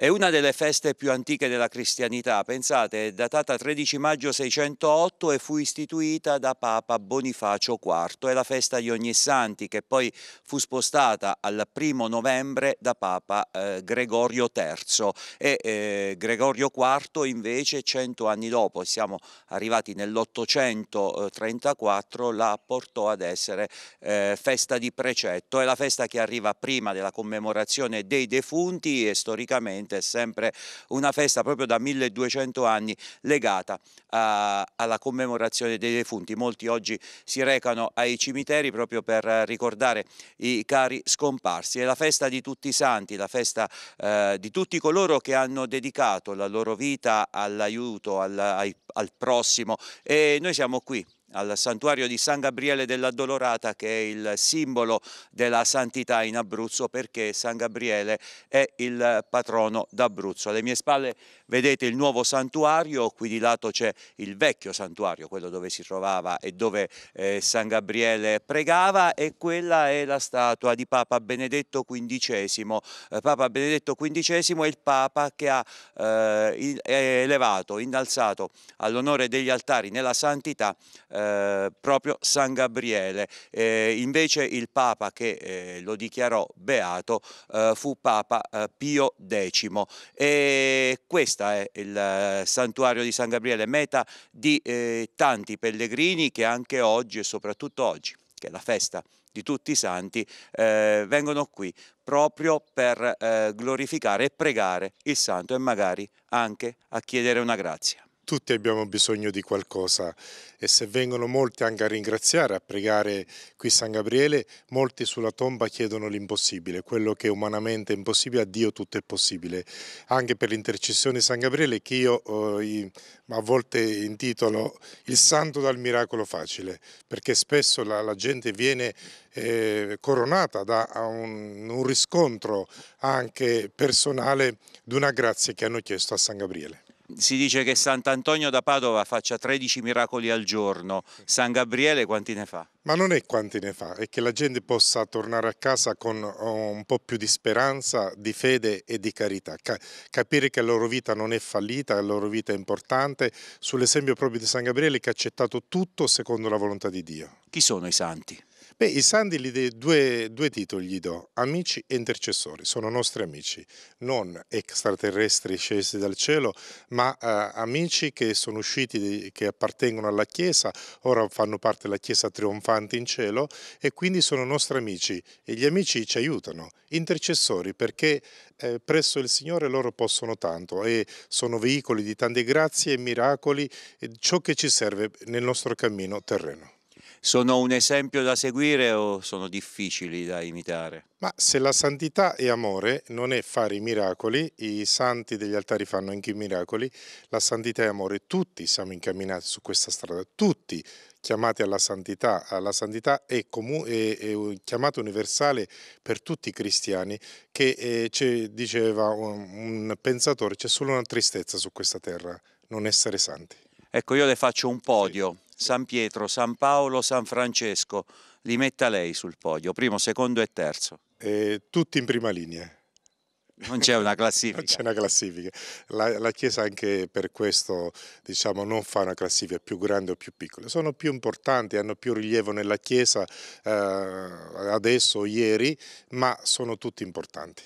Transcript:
È una delle feste più antiche della cristianità, pensate, è datata 13 maggio 608 e fu istituita da Papa Bonifacio IV. È la festa di ogni santi che poi fu spostata al primo novembre da Papa eh, Gregorio III e eh, Gregorio IV invece cento anni dopo, siamo arrivati nell'834, la portò ad essere eh, festa di precetto. È la festa che arriva prima della commemorazione dei defunti e storicamente veramente è sempre una festa proprio da 1200 anni legata a, alla commemorazione dei defunti. Molti oggi si recano ai cimiteri proprio per ricordare i cari scomparsi. È la festa di tutti i santi, la festa eh, di tutti coloro che hanno dedicato la loro vita all'aiuto, al, al prossimo e noi siamo qui al santuario di San Gabriele dell'Addolorata che è il simbolo della santità in Abruzzo perché San Gabriele è il patrono d'Abruzzo. Alle mie spalle vedete il nuovo santuario, qui di lato c'è il vecchio santuario, quello dove si trovava e dove eh, San Gabriele pregava e quella è la statua di Papa Benedetto XV. Eh, Papa Benedetto XV è il Papa che ha eh, elevato, innalzato all'onore degli altari nella santità eh, eh, proprio San Gabriele. Eh, invece il Papa che eh, lo dichiarò beato eh, fu Papa eh, Pio X e questo è il santuario di San Gabriele, meta di tanti pellegrini che anche oggi e soprattutto oggi, che è la festa di tutti i santi, vengono qui proprio per glorificare e pregare il santo e magari anche a chiedere una grazia tutti abbiamo bisogno di qualcosa e se vengono molti anche a ringraziare, a pregare qui San Gabriele, molti sulla tomba chiedono l'impossibile, quello che umanamente è impossibile, a Dio tutto è possibile. Anche per l'intercessione di San Gabriele che io eh, a volte intitolo il santo dal miracolo facile, perché spesso la, la gente viene eh, coronata da un, un riscontro anche personale di una grazia che hanno chiesto a San Gabriele. Si dice che Sant'Antonio da Padova faccia 13 miracoli al giorno, San Gabriele quanti ne fa? Ma non è quanti ne fa, è che la gente possa tornare a casa con oh, un po' più di speranza, di fede e di carità. Capire che la loro vita non è fallita, la loro vita è importante, sull'esempio proprio di San Gabriele che ha accettato tutto secondo la volontà di Dio. Chi sono i santi? Beh, i Sandi gli due, due titoli gli do, amici e intercessori, sono nostri amici, non extraterrestri scesi dal cielo, ma eh, amici che sono usciti, di, che appartengono alla Chiesa, ora fanno parte della Chiesa trionfante in cielo e quindi sono nostri amici e gli amici ci aiutano, intercessori perché eh, presso il Signore loro possono tanto e sono veicoli di tante grazie e miracoli, e ciò che ci serve nel nostro cammino terreno sono un esempio da seguire o sono difficili da imitare? Ma se la santità è amore, non è fare i miracoli, i santi degli altari fanno anche i miracoli, la santità è amore, tutti siamo incamminati su questa strada, tutti chiamati alla santità, la santità è, è, è un chiamato universale per tutti i cristiani che eh, diceva un, un pensatore, c'è solo una tristezza su questa terra, non essere santi. Ecco, io le faccio un podio. Sì. San Pietro, San Paolo, San Francesco, li metta lei sul podio, primo, secondo e terzo. E tutti in prima linea. Non c'è una classifica. non c'è una classifica. La, la, Chiesa anche per questo diciamo, non fa una classifica più grande o più piccola. Sono più importanti, hanno più rilievo nella Chiesa eh, adesso o ieri, ma sono tutti importanti.